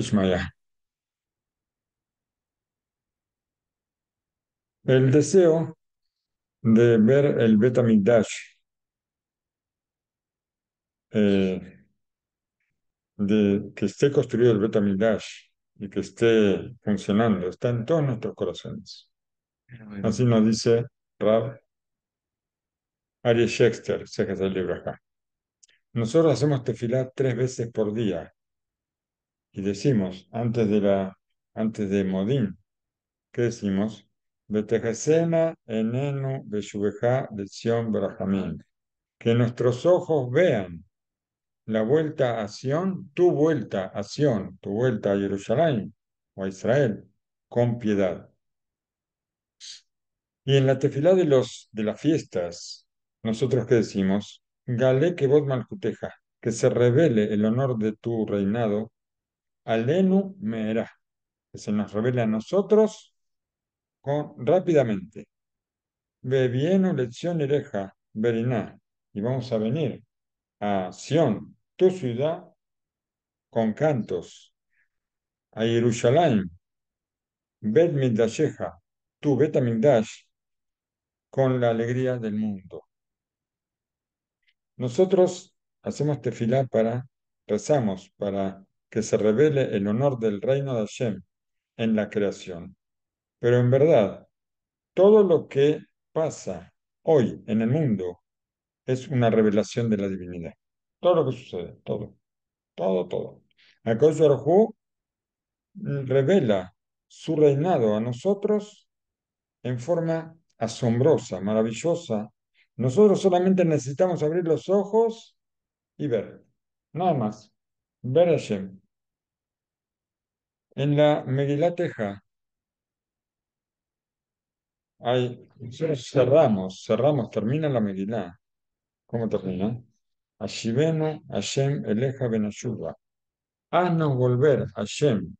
Shmaya. El deseo de ver el Betamigdash, eh, de que esté construido el Dash y que esté funcionando, está en todos nuestros corazones. Así nos dice Rab Ari Shexter, el libro acá nosotros hacemos tefilá tres veces por día y decimos, antes de, la, antes de Modín, ¿qué decimos? enenu de Sion Que nuestros ojos vean la vuelta a Sion, tu vuelta a Sion, tu vuelta a Jerusalén o a Israel, con piedad. Y en la tefilá de, los, de las fiestas, nosotros qué decimos? Gale que vos malcuteja, que se revele el honor de tu reinado, alenu meera, que se nos revele a nosotros con, rápidamente. Bebieno lección ereja, veriná, y vamos a venir a Sion, tu ciudad, con cantos, a Jerusalén, Bet midasheja, tu Bet con la alegría del mundo. Nosotros hacemos tefilá para, rezamos para que se revele el honor del reino de Hashem en la creación. Pero en verdad, todo lo que pasa hoy en el mundo es una revelación de la divinidad. Todo lo que sucede, todo, todo, todo. Arjú revela su reinado a nosotros en forma asombrosa, maravillosa, nosotros solamente necesitamos abrir los ojos y ver, nada más, ver a Shem. En la Megilateja hay, nosotros cerramos, cerramos, termina la Megilá. ¿Cómo termina? Ashivenu Hashem Eleja Benashuba. Haznos volver, Hashem,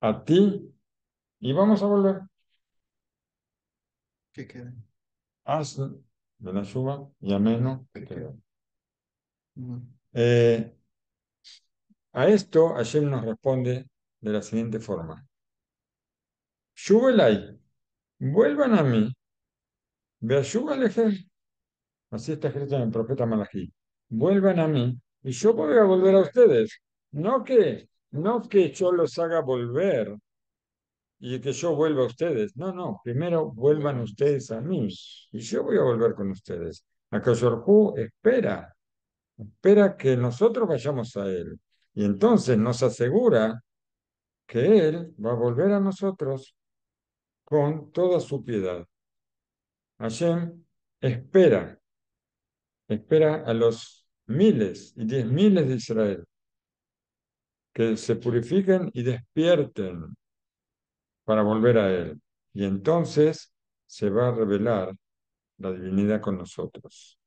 a ti y vamos a volver. ¿Qué queda? Haz, de la suma y a menos que eh, a esto ayer nos responde de la siguiente forma. Shubelai, vuelvan a mí, Beashubalejem. Así está escrito en el profeta Malachi. Vuelvan a mí y yo voy a volver a ustedes. No que, no que yo los haga volver y que yo vuelva a ustedes. No, no, primero vuelvan ustedes a mí y yo voy a volver con ustedes. A espera, espera que nosotros vayamos a él y entonces nos asegura que él va a volver a nosotros con toda su piedad. Hashem espera, espera a los miles y diez miles de Israel que se purifiquen y despierten para volver a Él. Y entonces se va a revelar la divinidad con nosotros.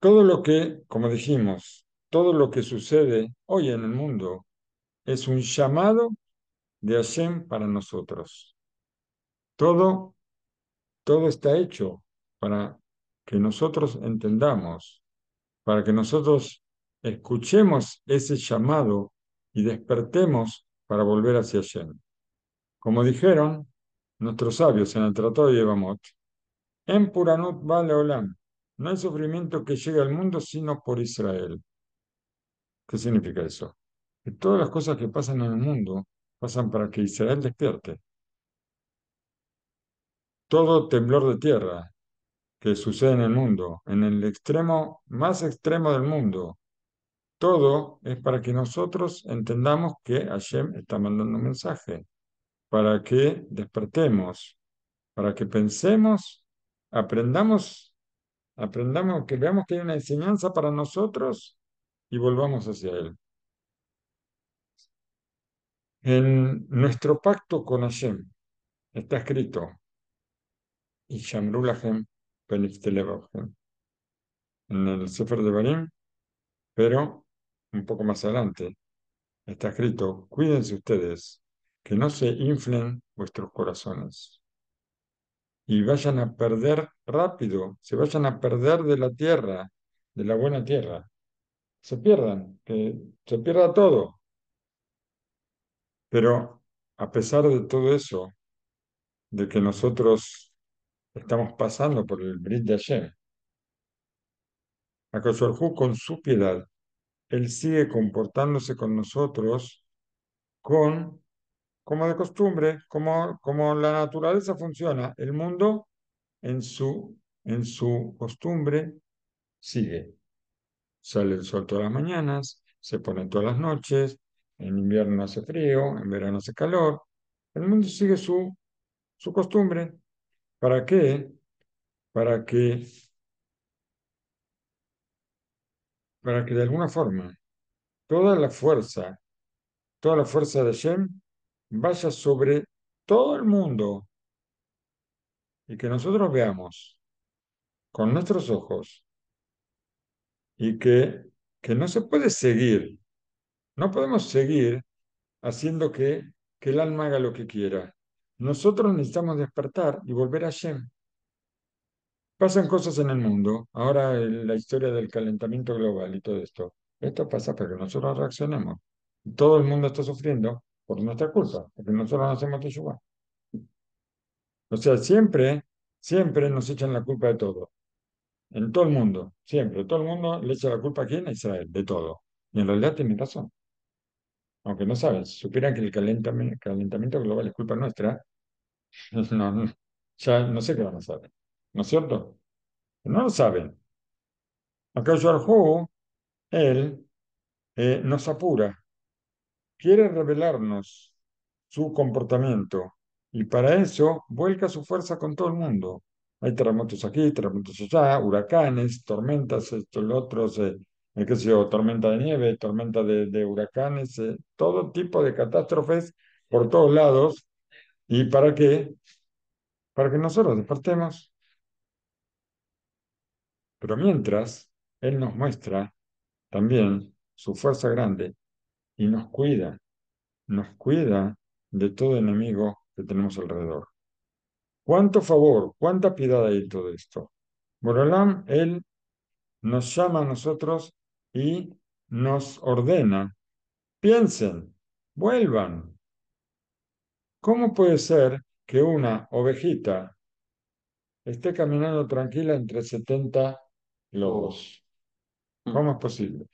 Todo lo que, como dijimos, todo lo que sucede hoy en el mundo es un llamado de Hashem para nosotros. Todo, todo está hecho para que nosotros entendamos, para que nosotros escuchemos ese llamado y despertemos para volver hacia allá. Como dijeron nuestros sabios en el Tratado de Yevamot, en Puranut vale Olam, no hay sufrimiento que llegue al mundo sino por Israel. ¿Qué significa eso? Que todas las cosas que pasan en el mundo pasan para que Israel despierte. Todo temblor de tierra que sucede en el mundo, en el extremo más extremo del mundo, todo es para que nosotros entendamos que Hashem está mandando un mensaje, para que despertemos, para que pensemos, aprendamos, aprendamos, que veamos que hay una enseñanza para nosotros y volvamos hacia Él. En nuestro pacto con Hashem está escrito, y en el Sefer de Barim, pero un poco más adelante, está escrito, cuídense ustedes, que no se inflen vuestros corazones y vayan a perder rápido, se vayan a perder de la tierra, de la buena tierra. Se pierdan, que se pierda todo. Pero a pesar de todo eso, de que nosotros estamos pasando por el Brit de el Akosorhu con su piedad él sigue comportándose con nosotros con, como de costumbre, como, como la naturaleza funciona. El mundo en su, en su costumbre sigue. Sale el sol todas las mañanas, se pone todas las noches, en invierno hace frío, en verano hace calor. El mundo sigue su, su costumbre. ¿Para qué? Para que para que de alguna forma toda la fuerza, toda la fuerza de Shem vaya sobre todo el mundo y que nosotros veamos con nuestros ojos y que, que no se puede seguir, no podemos seguir haciendo que, que el alma haga lo que quiera. Nosotros necesitamos despertar y volver a Shem. Pasan cosas en el mundo. Ahora la historia del calentamiento global y todo esto. Esto pasa porque nosotros reaccionemos. Todo el mundo está sufriendo por nuestra culpa, porque nosotros no hacemos teshuva. O sea, siempre, siempre nos echan la culpa de todo. En todo el mundo, siempre. Todo el mundo le echa la culpa quién en Israel, de todo. Y en realidad tiene razón. Aunque no saben, si supieran que el calentamiento, global es culpa nuestra, no, ya no sé qué van a saber. ¿no es cierto? no lo saben. Acá juego él eh, nos apura, quiere revelarnos su comportamiento y para eso vuelca su fuerza con todo el mundo. Hay terremotos aquí, terremotos allá, huracanes, tormentas, esto, lo otro, eh, qué sé tormenta de nieve, tormenta de, huracanes, eh, todo tipo de catástrofes por todos lados. ¿Y para qué? Para que nosotros despertemos pero mientras, Él nos muestra también su fuerza grande y nos cuida, nos cuida de todo enemigo que tenemos alrededor. ¿Cuánto favor, cuánta piedad hay en todo esto? Borolam, Él nos llama a nosotros y nos ordena, piensen, vuelvan. ¿Cómo puede ser que una ovejita esté caminando tranquila entre 70 ¿Cómo es posible?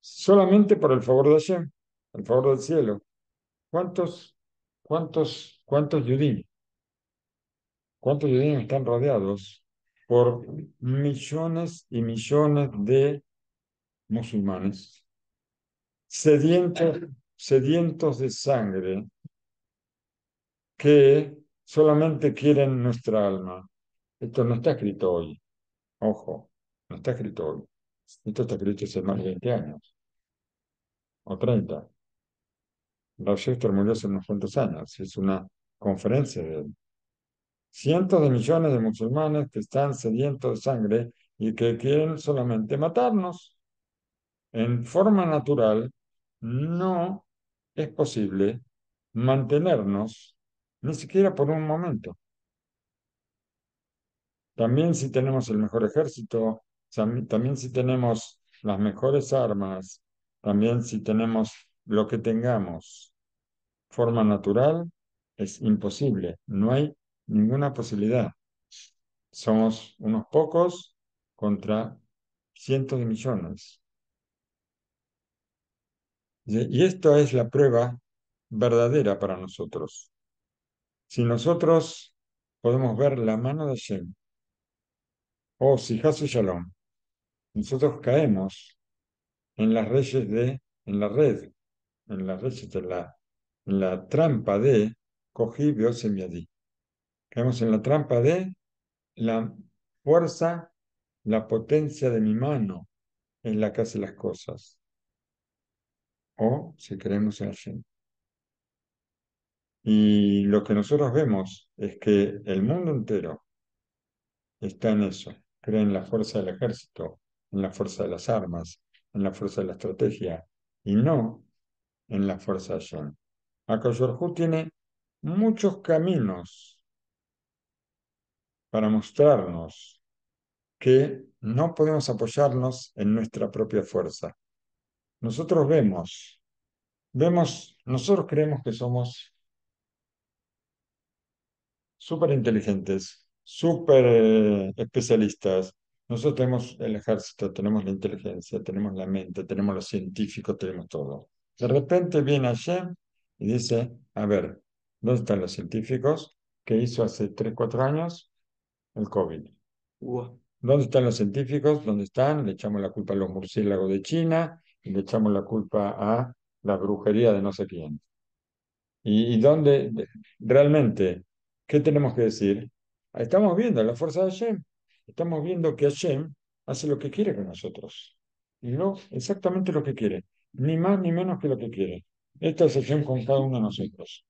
Solamente por el favor de Hashem, el favor del cielo. ¿Cuántos, cuántos, cuántos judíos? ¿Cuántos judíos están rodeados por millones y millones de musulmanes sedientos, sedientos de sangre que solamente quieren nuestra alma? Esto no está escrito hoy. Ojo, no está escrito hoy. Esto está escrito hace más de 20 años. O 30. La murió hace unos cuantos años. Es una conferencia de Cientos de millones de musulmanes que están sedientos de sangre y que quieren solamente matarnos. En forma natural, no es posible mantenernos ni siquiera por un momento. También si tenemos el mejor ejército, también si tenemos las mejores armas, también si tenemos lo que tengamos, forma natural, es imposible, no hay ninguna posibilidad. Somos unos pocos contra cientos de millones. Y esto es la prueba verdadera para nosotros. Si nosotros podemos ver la mano de Shem Oh, si Shalom, nosotros caemos en las redes de, en la red, en las redes de la, trampa de Cogí semiadí. Caemos en la trampa de la fuerza, la potencia de mi mano en la que hace las cosas. O si creemos en gente. Y lo que nosotros vemos es que el mundo entero está en eso, cree en la fuerza del ejército, en la fuerza de las armas, en la fuerza de la estrategia y no en la fuerza de Yen. Akoyorhu tiene muchos caminos para mostrarnos que no podemos apoyarnos en nuestra propia fuerza. Nosotros vemos, vemos, nosotros creemos que somos súper inteligentes, súper eh, especialistas. Nosotros tenemos el ejército, tenemos la inteligencia, tenemos la mente, tenemos los científicos, tenemos todo. De repente viene Hashem y dice, a ver, ¿dónde están los científicos? que hizo hace 3, 4 años? El COVID. ¿Dónde están los científicos? ¿Dónde están? Le echamos la culpa a los murciélagos de China y le echamos la culpa a la brujería de no sé quién. y dónde realmente? ¿Qué tenemos que decir? Estamos viendo la fuerza de Hashem, estamos viendo que Hashem hace lo que quiere con nosotros. Y no exactamente lo que quiere, ni más ni menos que lo que quiere. Esta es Hashem con cada uno de nosotros.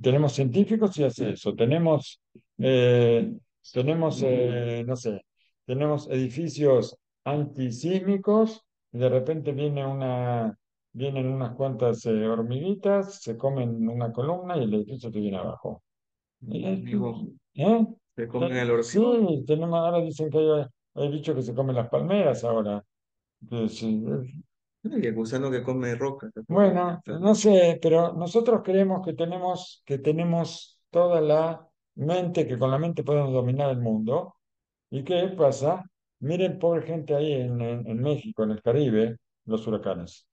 Tenemos científicos y hace eso. Tenemos, eh, tenemos eh, no sé, tenemos edificios antisísmicos. Y de repente viene una, vienen unas cuantas eh, hormiguitas, se comen una columna y el edificio se viene abajo. ¿Eh? Se comen el orcito. Sí, tenemos, ahora dicen que hay, bichos que se comen las palmeras ahora. Y acusando que come roca. Bueno, no sé, pero nosotros creemos que tenemos, que tenemos toda la mente, que con la mente podemos dominar el mundo. ¿Y qué pasa? Miren, pobre gente ahí en- en México, en el Caribe, los huracanes.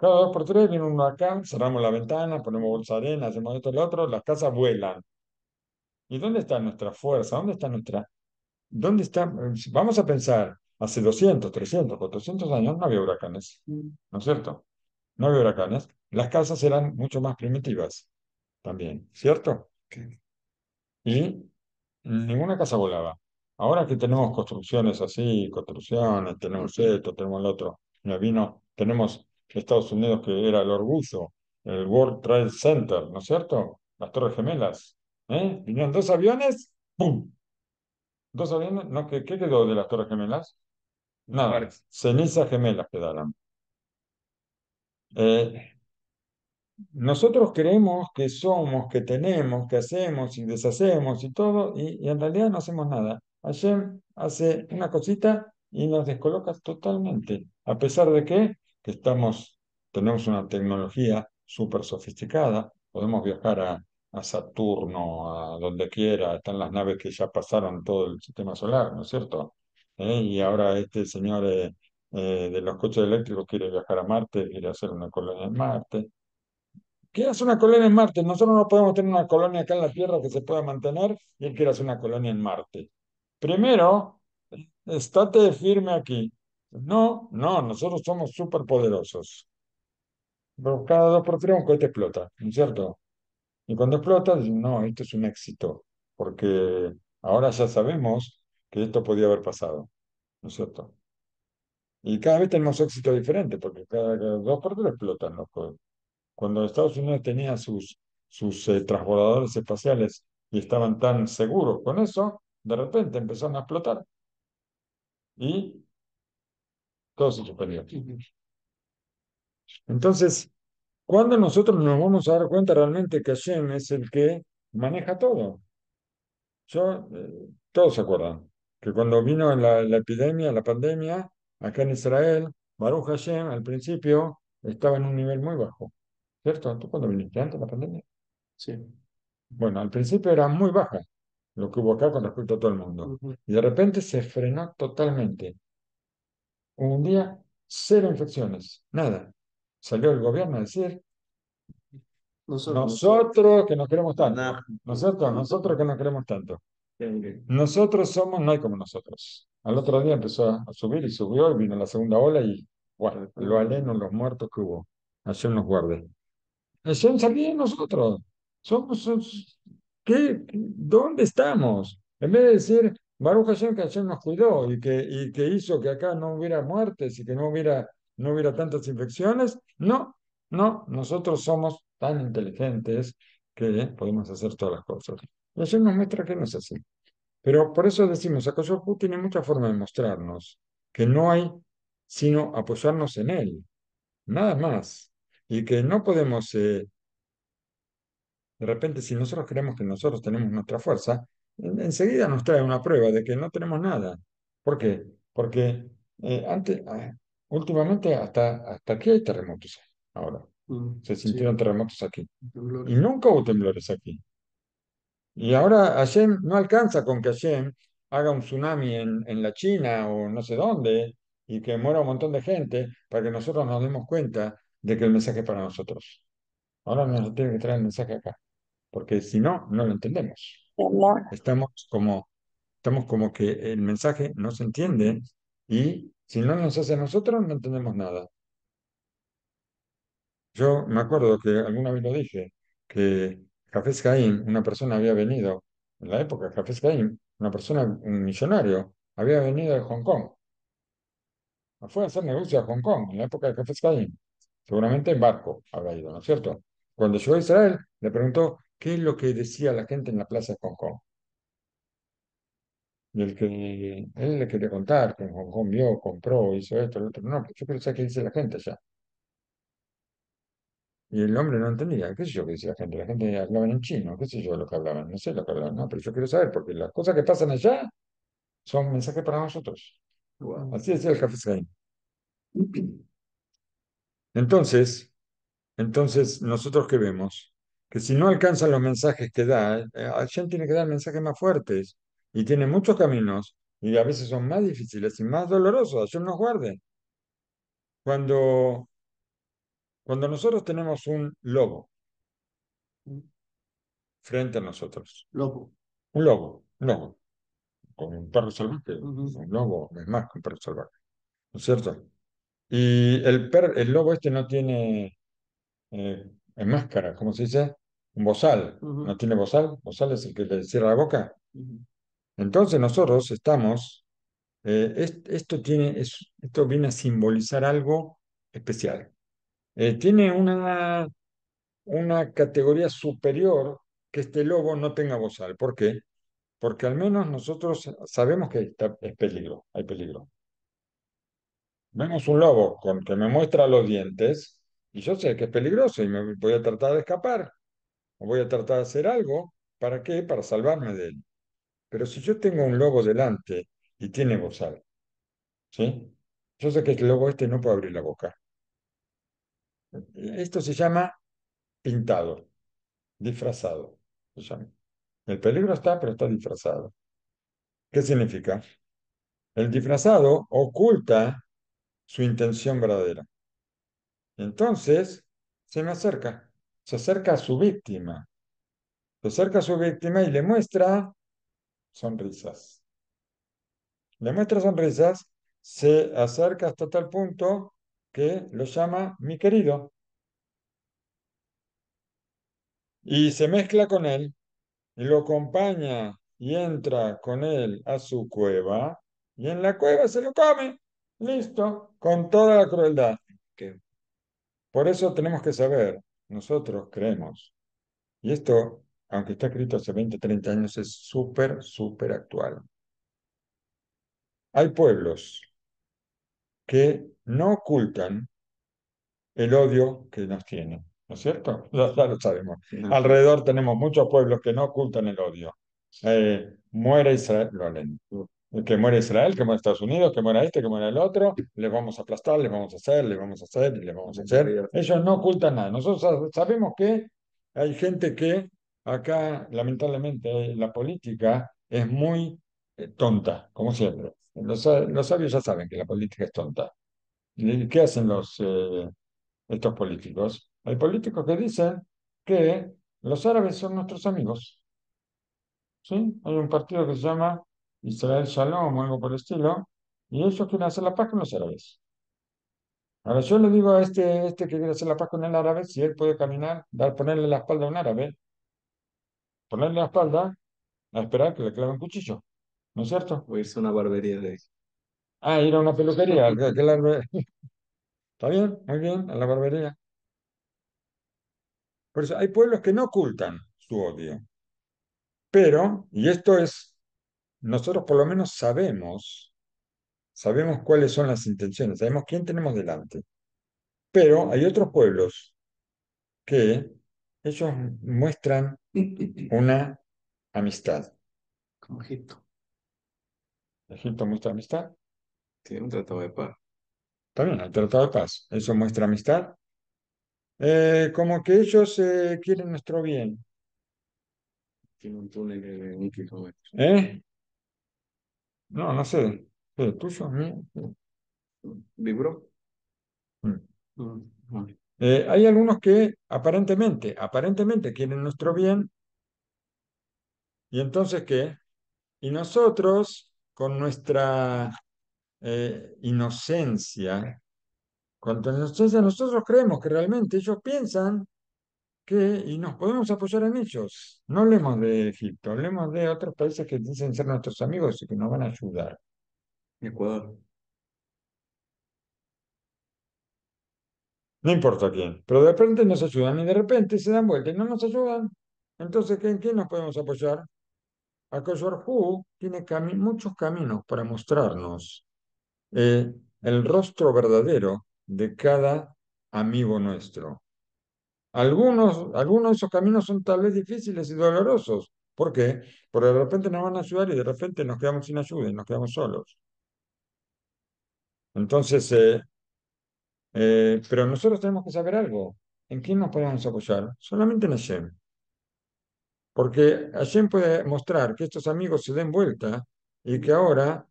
Cada dos por tres viene un huracán, cerramos la ventana, ponemos bolsa de arena, hacemos esto y lo otro, las casas vuelan. ¿Y dónde está nuestra fuerza? ¿Dónde está nuestra...? ¿Dónde está...? Vamos a pensar, hace 200, 300, 400 años no había huracanes, ¿no es cierto? No había huracanes. Las casas eran mucho más primitivas también, ¿cierto? Y ninguna casa volaba. Ahora que tenemos construcciones así, construcciones, tenemos esto, tenemos lo otro, vino, tenemos Estados Unidos que era el orgullo, el World Trade Center, ¿no es cierto? Las Torres Gemelas. ¿eh? Vinieron dos aviones, ¡pum! Dos aviones, no, ¿qué, quedó de las Torres Gemelas? Nada, cenizas gemelas quedaron. Eh, nosotros creemos que somos, que tenemos, que hacemos y deshacemos y todo, y, en realidad no hacemos nada. Hashem hace una cosita y nos descoloca totalmente, a pesar de que que estamos, tenemos una tecnología súper sofisticada, podemos viajar a, Saturno, a donde quiera, están las naves que ya pasaron todo el sistema solar, ¿no es cierto? ¿Eh? Y ahora este señor eh, eh, de los coches eléctricos quiere viajar a Marte, quiere hacer una colonia en Marte. ¿Qué hace una colonia en Marte? Nosotros no podemos tener una colonia acá en la Tierra que se pueda mantener y él quiere hacer una colonia en Marte. Primero, estate firme aquí. No, no, nosotros somos súper poderosos. Cada dos por tres un cohete explota, ¿no es cierto? Y cuando explota, no, esto es un éxito, porque ahora ya sabemos que esto podía haber pasado, ¿no es cierto? Y cada vez tenemos éxito diferente, porque cada, dos por tres explotan los cohetes. Cuando Estados Unidos tenía sus, sus eh, transbordadores espaciales y estaban tan seguros con eso, de repente empezaron a explotar. Y entonces, cuando nosotros nos vamos a dar cuenta realmente que Hashem es el que maneja todo? Yo, eh, todos se acuerdan que cuando vino la, epidemia, la pandemia, acá en Israel, Baruch Hashem al principio estaba en un nivel muy bajo. ¿Cierto? ¿Tú cuando viniste antes de la pandemia? Sí. Bueno, al principio era muy baja lo que hubo acá con respecto a todo el mundo. Y de repente se frenó totalmente un día cero infecciones, nada. Salió el gobierno a decir, nosotros, que nos queremos tanto, nosotros, nosotros que no queremos tanto. Nosotros somos, no hay como nosotros. Al otro día empezó a subir y subió, y vino la segunda ola y lo aleno los muertos que hubo. Así nos guarde. Hacen salir nosotros. Somos, ¿qué? ¿Dónde estamos? En vez de decir, Baruch Hashem que ayer nos cuidó y que, y que hizo que acá no hubiera muertes y que no hubiera, no hubiera tantas infecciones. No, no, nosotros somos tan inteligentes que podemos hacer todas las cosas. Y Hashem nos muestra que no es así. Pero por eso decimos, Akoshoku tiene mucha forma de mostrarnos que no hay sino apoyarnos en él, nada más. Y que no podemos, eh, de repente, si nosotros creemos que nosotros tenemos nuestra fuerza, enseguida nos trae una prueba de que no tenemos nada. ¿Por qué? Porque eh, antes, ah, últimamente hasta, hasta aquí hay terremotos ahora. Mm, Se sintieron terremotos aquí. Y nunca hubo temblores aquí. Y ahora no alcanza con que Hashem haga un tsunami en, en la China o no sé dónde y que muera un montón de gente para que nosotros nos demos cuenta de que el mensaje es para nosotros. Ahora nos tiene que traer el mensaje acá, porque si no, no lo entendemos. Estamos como, estamos como que el mensaje no se entiende y si no nos hace a nosotros no entendemos nada. Yo me acuerdo que alguna vez lo dije, que Jafes Caín, una persona había venido, en la época Jafes Caín, una persona, un millonario, había venido de Hong Kong. Fue a hacer negocio a Hong Kong, en la época de Jafes Caín. Seguramente en barco había ido, ¿no es cierto? Cuando llegó a Israel, le preguntó, ¿Qué es lo que decía la gente en la plaza de Hong Kong? Y el que él le quería contar que Hong Kong vio, compró, hizo esto, lo otro. No, yo quiero saber qué dice la gente allá. Y el hombre no entendía, qué sé yo qué dice la gente. La gente hablaba en chino, qué sé yo lo que hablaban, no sé lo que hablaban, no, pero yo quiero saber porque las cosas que pasan allá son mensajes para nosotros. Así decía el café. Entonces, entonces, nosotros qué vemos? que si no alcanza los mensajes que da, eh, eh, alguien tiene que dar mensajes más fuertes y tiene muchos caminos y a veces son más difíciles y más dolorosos. Hashem nos guarde. Cuando, cuando nosotros tenemos un lobo mm. frente a nosotros. Lobo. Un lobo, un lobo. Con un perro salvaje. Un lobo es más que un perro salvaje. ¿No es cierto? Y el, el lobo este no tiene eh, máscara, ¿cómo se dice? un bozal, ¿no tiene bozal? Bozal es el que le cierra la boca. Entonces nosotros estamos, eh, esto, tiene, esto viene a simbolizar algo especial. Eh, tiene una, una categoría superior que este lobo no tenga bozal. ¿Por qué? Porque al menos nosotros sabemos que está, es peligro, hay peligro. Vemos un lobo con, que me muestra los dientes y yo sé que es peligroso y me voy a tratar de escapar voy a tratar de hacer algo, ¿para qué? Para salvarme de él. Pero si yo tengo un lobo delante y tiene bozal, ¿sí? Yo sé que el lobo este no puede abrir la boca. Esto se llama pintado, disfrazado. El peligro está, pero está disfrazado. ¿Qué significa? El disfrazado oculta su intención verdadera. Entonces, se me acerca se acerca a su víctima, se acerca a su víctima y le muestra sonrisas. Le muestra sonrisas, se acerca hasta tal punto que lo llama mi querido. Y se mezcla con él, y lo acompaña y entra con él a su cueva, y en la cueva se lo come, listo, con toda la crueldad. Por eso tenemos que saber nosotros creemos, y esto, aunque está escrito hace 20, 30 años, es súper, súper actual. Hay pueblos que no ocultan el odio que nos tienen, ¿no es cierto? Ya, lo sabemos. Alrededor tenemos muchos pueblos que no ocultan el odio. Eh, muere Israel, lo que muere Israel, que muere Estados Unidos, que muera este, que muera el otro, les vamos a aplastar, les vamos a hacer, les vamos a hacer, les vamos a hacer. Ellos no ocultan nada. Nosotros sabemos que hay gente que acá, lamentablemente, la política es muy eh, tonta, como siempre. Los, sabios ya saben que la política es tonta. qué hacen los, eh, estos políticos? Hay políticos que dicen que los árabes son nuestros amigos. ¿Sí? Hay un partido que se llama Israel Shalom o algo por el estilo, y ellos quieren hacer la paz con los árabes. Ahora yo le digo a este, este que quiere hacer la paz con el árabe, si él puede caminar, dar, ponerle la espalda a un árabe, ponerle la espalda a esperar que le clave un cuchillo, ¿no es cierto? O irse a una barbería de Ah, ir a una peluquería, Está bien, muy bien, a la barbería. Por eso hay pueblos que no ocultan su odio. Pero, y esto es nosotros por lo menos sabemos, sabemos cuáles son las intenciones, sabemos quién tenemos delante. Pero hay otros pueblos que ellos muestran una amistad. con Egipto. Egipto muestra amistad. Tiene un tratado de paz. También el tratado de paz. Eso muestra amistad. Eh, como que ellos eh, quieren nuestro bien. Tiene un túnel de un kilómetro. ¿Eh? No, no sé. Tú tuyo? Mm. Mm, eh, hay algunos que aparentemente, aparentemente quieren nuestro bien. ¿Y entonces qué? Y nosotros, con nuestra eh, inocencia, con nuestra inocencia, nosotros creemos que realmente ellos piensan y nos podemos apoyar en ellos. No hablemos de Egipto, hablemos de otros países que dicen ser nuestros amigos y que nos van a ayudar. Ecuador. No importa quién, pero de repente nos ayudan y de repente se dan vuelta y no nos ayudan. Entonces, ¿en quién nos podemos apoyar? Hu tiene muchos caminos para mostrarnos eh, el rostro verdadero de cada amigo nuestro. Algunos, algunos de esos caminos son tal vez difíciles y dolorosos. ¿Por qué? Porque de repente nos van a ayudar y de repente nos quedamos sin ayuda y nos quedamos solos. Entonces, eh, eh, pero nosotros tenemos que saber algo. ¿En quién nos podemos apoyar? Solamente en Hashem. Porque Hashem puede mostrar que estos amigos se den vuelta y que ahora,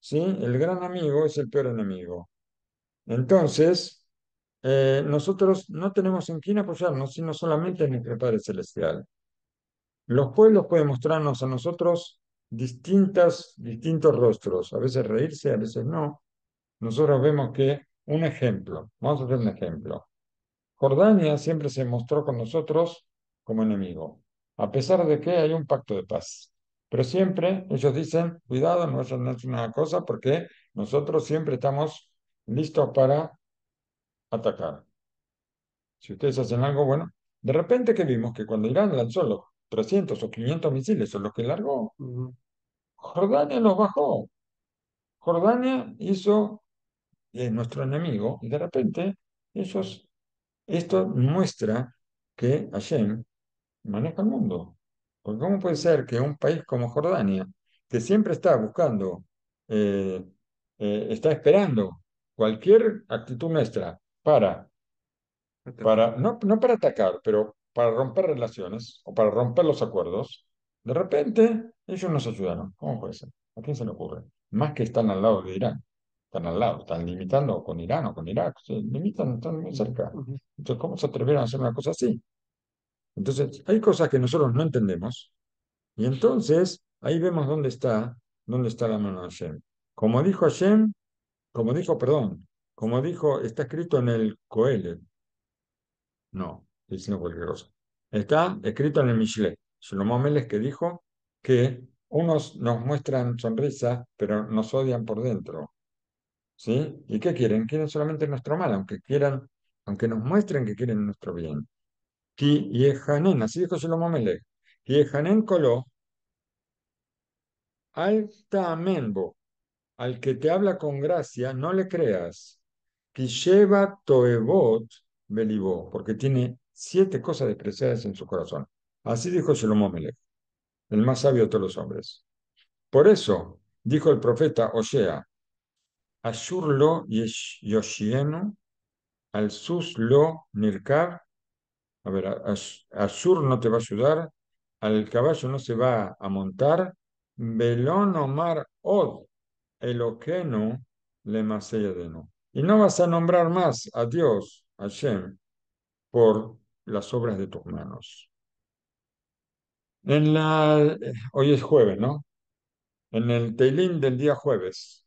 ¿sí? El gran amigo es el peor enemigo. Entonces, eh, nosotros no tenemos en quién apoyarnos, pues, sino solamente en el Padre Celestial. Los pueblos pueden mostrarnos a nosotros distintas, distintos rostros, a veces reírse, a veces no. Nosotros vemos que un ejemplo, vamos a hacer un ejemplo. Jordania siempre se mostró con nosotros como enemigo, a pesar de que hay un pacto de paz. Pero siempre ellos dicen, cuidado, no no es una cosa porque nosotros siempre estamos listos para atacar. Si ustedes hacen algo bueno, de repente que vimos que cuando Irán lanzó los 300 o 500 misiles son los que largó, Jordania los bajó. Jordania hizo eh, nuestro enemigo y de repente esto muestra que Hashem maneja el mundo. Porque ¿cómo puede ser que un país como Jordania, que siempre está buscando, eh, eh, está esperando cualquier actitud nuestra para, para no, no para atacar, pero para romper relaciones o para romper los acuerdos, de repente ellos nos ayudaron. ¿Cómo puede ser? ¿A quién se le ocurre? Más que están al lado de Irán. Están al lado, están limitando con Irán o con Irak, se limitan, están muy cerca. Entonces, ¿cómo se atrevieron a hacer una cosa así? Entonces, hay cosas que nosotros no entendemos, y entonces ahí vemos dónde está, dónde está la mano de Hashem. Como dijo Hashem, como dijo, perdón, como dijo, está escrito en el coele No, estoy diciendo cualquier cosa. Está escrito en el Michelet. Shlomo Meles que dijo que unos nos muestran sonrisa, pero nos odian por dentro. ¿Sí? ¿Y qué quieren? Quieren solamente nuestro mal, aunque quieran, aunque nos muestren que quieren nuestro bien. Ki yehanen, así dijo Shlomo Melech. coló alta amenbo. Al que te habla con gracia, no le creas porque tiene siete cosas despreciadas en su corazón. Así dijo Shlomo el más sabio de todos los hombres. Por eso, dijo el profeta Osea, Ashur lo yoshienu, al sus lo nirkar. A ver, Ashur no te va a ayudar, al caballo no se va a montar. Belón mar Od, Okenu le maseyadenu. Y no vas a nombrar más a Dios, a Shem, por las obras de tus manos. En la, hoy es jueves, ¿no? En el Teilín del día jueves,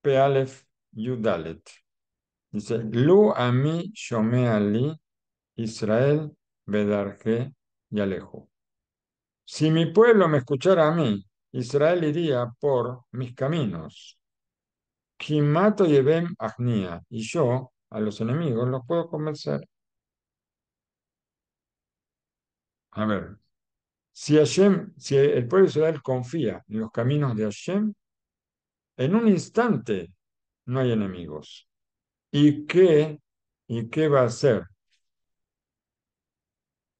Pealef Yudalet, dice, Lu a mí ali Israel bedarje y alejo. Si mi pueblo me escuchara a mí, Israel iría por mis caminos Kimato Y yo a los enemigos los puedo convencer. A ver, si si el pueblo de Israel confía en los caminos de Hashem, en un instante no hay enemigos. ¿Y qué, y qué va a hacer?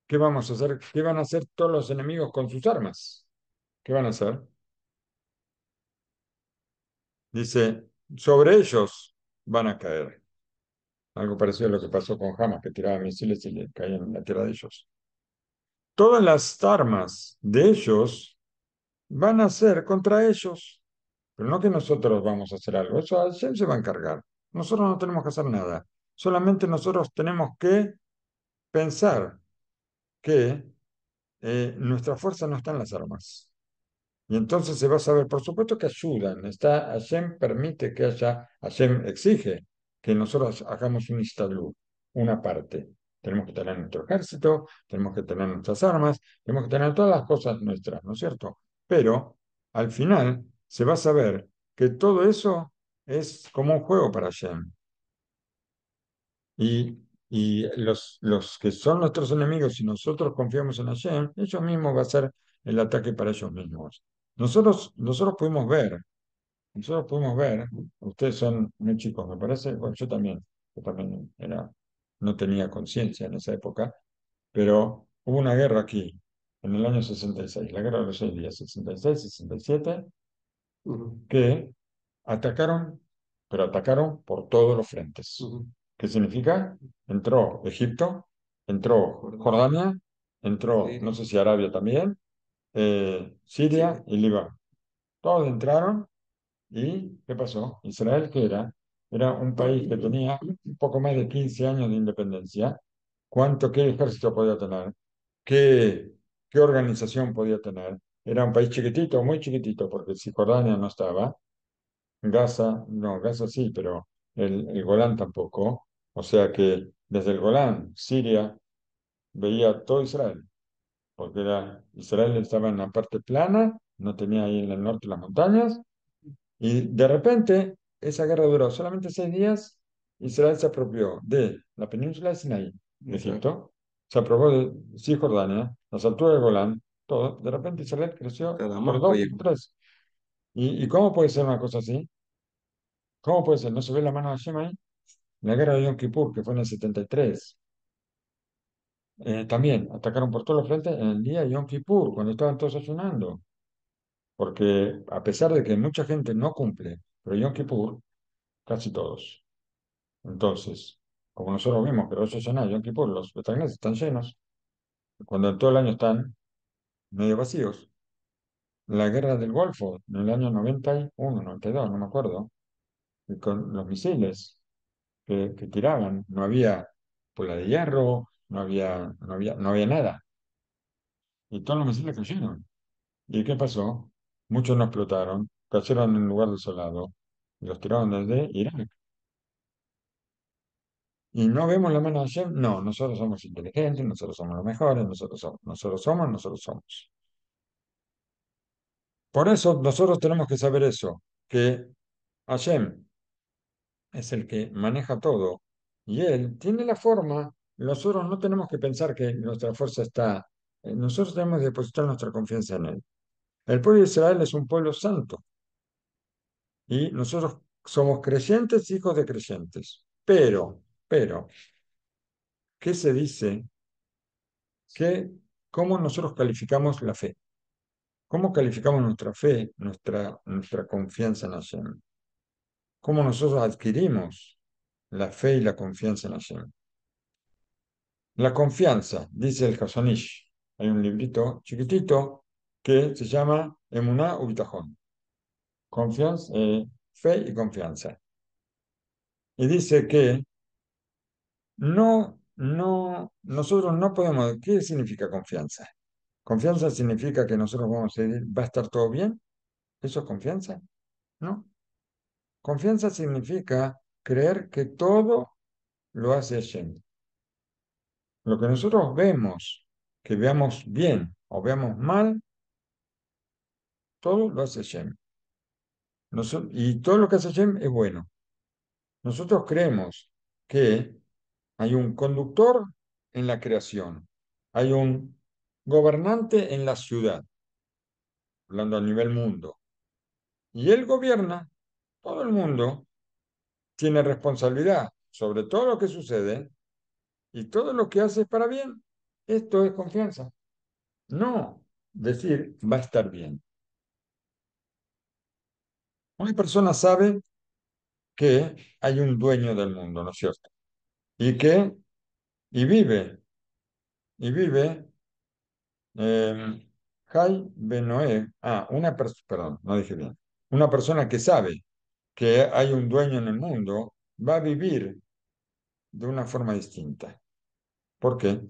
¿Qué vamos a hacer? ¿Qué van a hacer todos los enemigos con sus armas? ¿Qué van a hacer? Dice, sobre ellos van a caer. Algo parecido a lo que pasó con Hamas, que tiraba misiles y le caían en la tierra de ellos. Todas las armas de ellos van a ser contra ellos. Pero no que nosotros vamos a hacer algo, eso a Hashem se va a encargar. Nosotros no tenemos que hacer nada. Solamente nosotros tenemos que pensar que eh, nuestra fuerza no está en las armas. Y entonces se va a saber, por supuesto que ayudan, está, Hashem permite que haya, Hashem exige que nosotros hagamos un istalú, una parte. Tenemos que tener nuestro ejército, tenemos que tener nuestras armas, tenemos que tener todas las cosas nuestras, ¿no es cierto? Pero al final se va a saber que todo eso es como un juego para Hashem. Y, los, los que son nuestros enemigos, si nosotros confiamos en Hashem, ellos mismos va a hacer el ataque para ellos mismos. Nosotros, nosotros pudimos ver, nosotros pudimos ver, ustedes son muy chicos, me parece, bueno, yo también, yo también era, no tenía conciencia en esa época, pero hubo una guerra aquí, en el año 66, la guerra de los seis días, 66, 67, que atacaron, pero atacaron por todos los frentes. ¿Qué significa? Entró Egipto, entró Jordania, entró, no sé si Arabia también, eh, Siria y Líbano. Todos entraron y ¿qué pasó? Israel, que era, era un país que tenía un poco más de 15 años de independencia. ¿Cuánto, qué ejército podía tener? ¿Qué, qué organización podía tener? Era un país chiquitito, muy chiquitito, porque Cisjordania no estaba, Gaza, no, Gaza sí, pero el Golán tampoco. O sea que desde el Golán, Siria, veía todo Israel porque Israel estaba en la parte plana, no tenía ahí en el norte las montañas, y de repente esa guerra duró solamente seis días, Israel se apropió de la península de Sinaí, de cierto? se apropió de Cisjordania, las alturas de Golán, todo, de repente Israel creció por dos, tres. ¿Y, ¿Y cómo puede ser una cosa así? ¿Cómo puede ser? ¿No se ve la mano de Hashem ahí? La guerra de Yom Kippur, que fue en el 73, eh, también atacaron por todos los frentes en el día de Yom Kippur, cuando estaban todos ayunando. Porque a pesar de que mucha gente no cumple, pero Yom Kippur, casi todos. Entonces, como nosotros vimos que los Hashanah Yom Kippur, los Betagnes están llenos, cuando en todo el año están medio vacíos. La guerra del Golfo, en el año 91, 92, no me acuerdo, y con los misiles que, tiraban, no había pula de hierro, no había, no había, no había nada. Y todos los misiles cayeron. ¿Y qué pasó? Muchos no explotaron, cayeron en un lugar desolado y los tiraron desde Irak. ¿Y no vemos la mano de Hashem? No, nosotros somos inteligentes, nosotros somos los mejores, nosotros somos, nosotros somos, nosotros somos. Por eso nosotros tenemos que saber eso, que Hashem es el que maneja todo y él tiene la forma nosotros no tenemos que pensar que nuestra fuerza está, eh, nosotros tenemos que depositar nuestra confianza en Él. El pueblo de Israel es un pueblo santo y nosotros somos creyentes, hijos de creyentes. Pero, pero, ¿qué se dice? que ¿Cómo nosotros calificamos la fe? ¿Cómo calificamos nuestra fe, nuestra, nuestra confianza en Hashem? ¿Cómo nosotros adquirimos la fe y la confianza en Hashem? La confianza, dice el Jasonish. Hay un librito chiquitito que se llama Emuná Ubitajón. Confianza, eh, fe y confianza. Y dice que no, no, nosotros no podemos. ¿Qué significa confianza? ¿Confianza significa que nosotros vamos a decir, va a estar todo bien? ¿Eso es confianza? No. Confianza significa creer que todo lo hace Yen. Lo que nosotros vemos, que veamos bien o veamos mal, todo lo hace Shem. y todo lo que hace Shem es bueno. Nosotros creemos que hay un conductor en la creación, hay un gobernante en la ciudad, hablando a nivel mundo, y él gobierna, todo el mundo tiene responsabilidad sobre todo lo que sucede y todo lo que hace para bien. Esto es confianza. No decir va a estar bien. Una persona sabe que hay un dueño del mundo, ¿no es cierto? Y que, y vive, y vive em, Jai Benoé, ah, una persona, perdón, no dije bien, una persona que sabe que hay un dueño en el mundo, va a vivir de una forma distinta. ¿Por qué?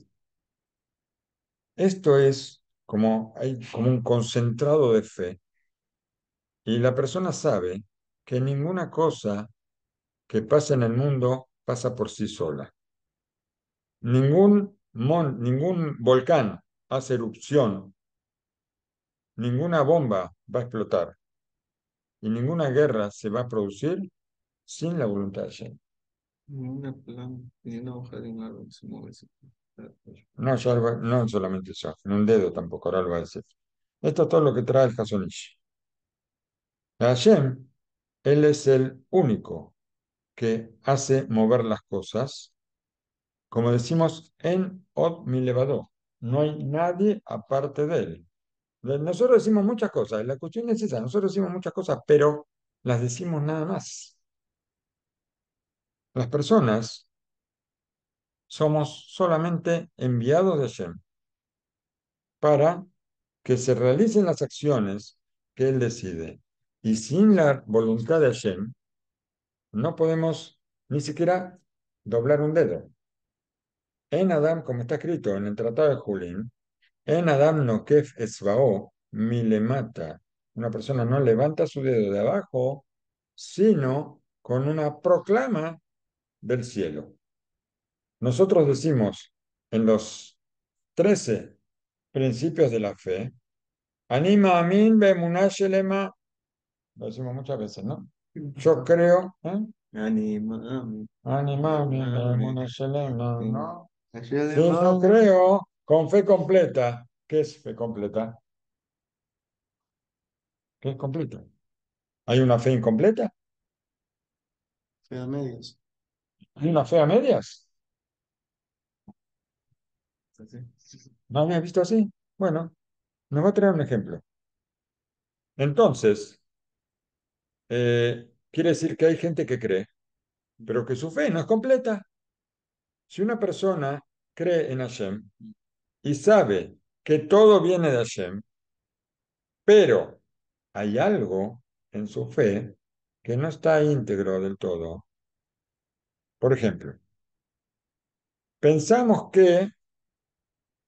Esto es como, hay como un concentrado de fe. Y la persona sabe que ninguna cosa que pasa en el mundo pasa por sí sola. Ningún, ningún volcán hace erupción. Ninguna bomba va a explotar. Y ninguna guerra se va a producir sin la voluntad de ni una planta, ni una hoja de un árbol se mueve. No, no solamente yo, ni un dedo tampoco, ahora lo va Esto es todo lo que trae el Hasonish. Hashem, él es el único que hace mover las cosas, como decimos en Od Milevado. No hay nadie aparte de él. Nosotros decimos muchas cosas, la cuestión es esa, nosotros decimos muchas cosas, pero las decimos nada más. Las personas somos solamente enviados de Hashem para que se realicen las acciones que Él decide. Y sin la voluntad de Hashem, no podemos ni siquiera doblar un dedo. En Adam, como está escrito en el Tratado de Julín, en Adam mi le mata una persona no levanta su dedo de abajo, sino con una proclama del cielo. Nosotros decimos en los trece principios de la fe, anima a min lo decimos muchas veces, ¿no? Yo creo, ¿eh? Anima anima bemunashelema, ¿no? yo creo con fe completa. ¿Qué es fe completa? ¿Qué es completa? ¿Hay una fe incompleta? Fe a medias. Hay una fe a medias. ¿No me has visto así? Bueno, nos va a traer un ejemplo. Entonces, eh, quiere decir que hay gente que cree, pero que su fe no es completa. Si una persona cree en Hashem y sabe que todo viene de Hashem, pero hay algo en su fe que no está íntegro del todo, por ejemplo, pensamos que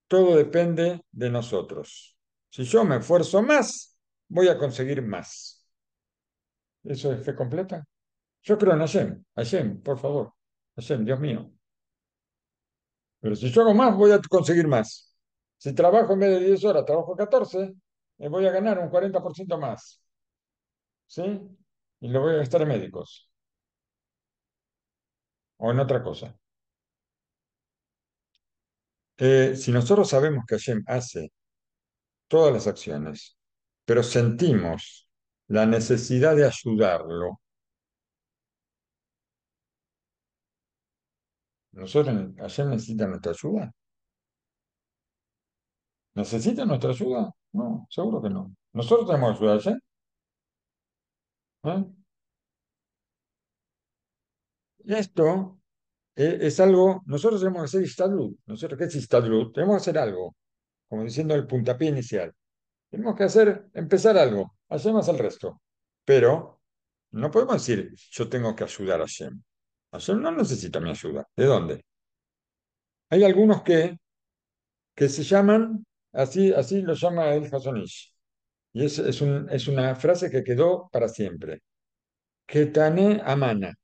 todo depende de nosotros. Si yo me esfuerzo más, voy a conseguir más. ¿Eso es fe completa? Yo creo en Hashem. Hashem, por favor. Hashem, Dios mío. Pero si yo hago más, voy a conseguir más. Si trabajo en vez de 10 horas, trabajo 14, voy a ganar un 40% más. ¿Sí? Y lo voy a gastar en médicos o en otra cosa. Eh, si nosotros sabemos que Hashem hace todas las acciones, pero sentimos la necesidad de ayudarlo, nosotros, Hashem necesita nuestra ayuda. ¿Necesita nuestra ayuda? No, seguro que no. Nosotros tenemos ayuda a Hashem. ¿Eh? esto eh, es algo, nosotros tenemos que hacer istadlut. Nosotros, ¿qué es istadlut? Tenemos que hacer algo, como diciendo el puntapié inicial. Tenemos que hacer, empezar algo, Hashem hace el resto. Pero no podemos decir, yo tengo que ayudar a Hashem. Hashem no necesita mi ayuda. ¿De dónde? Hay algunos que, que se llaman, así, así lo llama el Hasonish. Y es, es una frase que quedó para siempre. Ketane amana.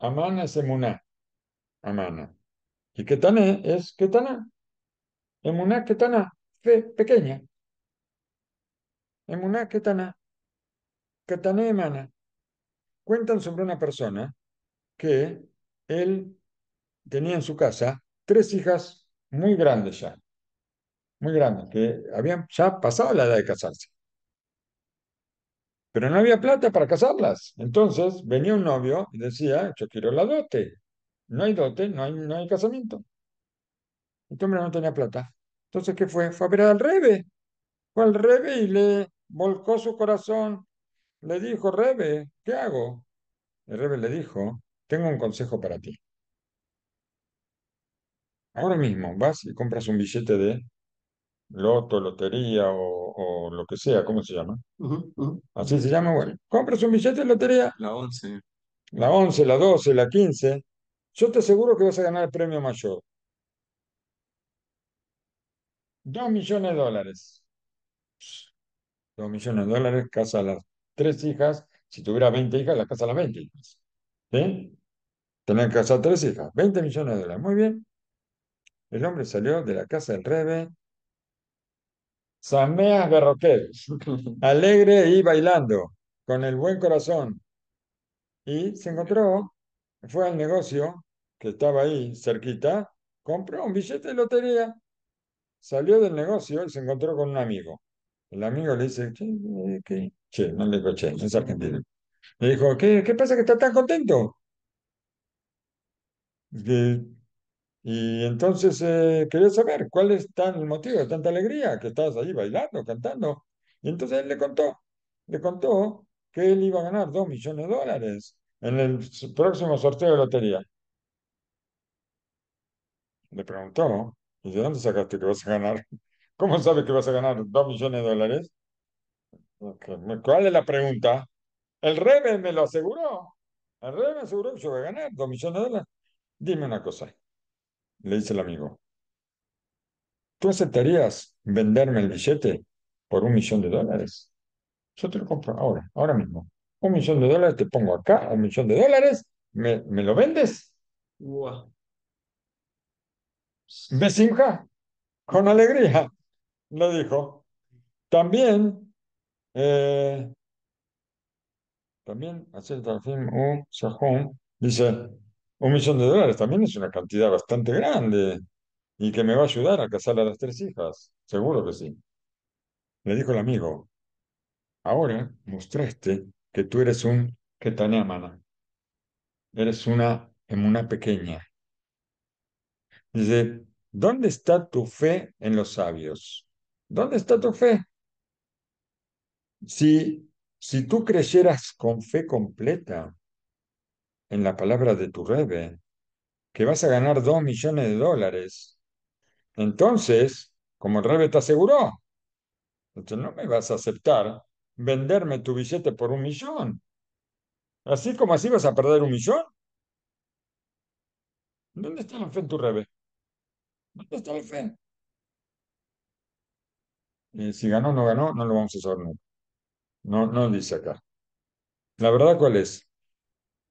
Amana es emuná. Amana. Y ketané es ketaná. Emuná, ketaná. Fe pequeña. Emuná, ketaná. Ketané, emana. Cuentan sobre una persona que él tenía en su casa tres hijas muy grandes ya. Muy grandes, que habían ya pasado la edad de casarse pero no había plata para casarlas. Entonces venía un novio y decía, yo quiero la dote. No hay dote, no hay, no hay casamiento. Este hombre no tenía plata. Entonces, ¿qué fue? Fue a ver al Rebe. Fue al Rebe y le volcó su corazón. Le dijo, Rebe, ¿qué hago? El Rebe le dijo, tengo un consejo para ti. Ahora mismo vas y compras un billete de loto, lotería o, lo que sea, ¿cómo se llama? Así se llama, bueno. Compras un billete de lotería. La 11. La 11, la 12, la 15. Yo te aseguro que vas a ganar el premio mayor. Dos millones de dólares. Dos millones de dólares, casa a las tres hijas. Si tuviera 20 hijas, la casa a las 20 hijas. ¿Sí? Tener casa a tres hijas, 20 millones de dólares. Muy bien. El hombre salió de la casa del Rebe Sameas Garroqués, alegre y bailando, con el buen corazón. Y se encontró, fue al negocio que estaba ahí cerquita, compró un billete de lotería, salió del negocio y se encontró con un amigo. El amigo le dice, che, eh, ¿qué? no le digo che, es argentino. Le dijo, ¿qué, qué pasa que estás tan contento? Que y entonces eh, quería saber cuál es tan el motivo de tanta alegría que estás ahí bailando, cantando. Y entonces él le contó, le contó que él iba a ganar dos millones de dólares en el próximo sorteo de lotería. Le preguntó, ¿y de dónde sacaste que vas a ganar? ¿Cómo sabes que vas a ganar dos millones de dólares? ¿Cuál es la pregunta? El rey me lo aseguró. El rey me aseguró que yo voy a ganar dos millones de dólares. Dime una cosa le dice el amigo. ¿Tú aceptarías venderme el billete por un millón de dólares? Yo te lo compro ahora, ahora mismo. Un millón de dólares te pongo acá, un millón de dólares, me, lo vendes. Wow. con alegría, le dijo. También, eh, también, hacer fin un sajón, dice, un millón de dólares también es una cantidad bastante grande y que me va a ayudar a casar a las tres hijas. Seguro que sí. Le dijo el amigo, ahora mostraste que tú eres un ketaneamana. Eres una emuna pequeña. Dice, ¿dónde está tu fe en los sabios? ¿Dónde está tu fe? Si, si tú creyeras con fe completa, en la palabra de tu rebe, que vas a ganar dos millones de dólares. Entonces, como el rebe te aseguró, entonces no me vas a aceptar venderme tu billete por un millón. Así como así vas a perder un millón. ¿Dónde está la fe en tu rebe? ¿Dónde está la fe? si ganó o no ganó, no lo vamos a saber No, no dice acá. La verdad, ¿cuál es?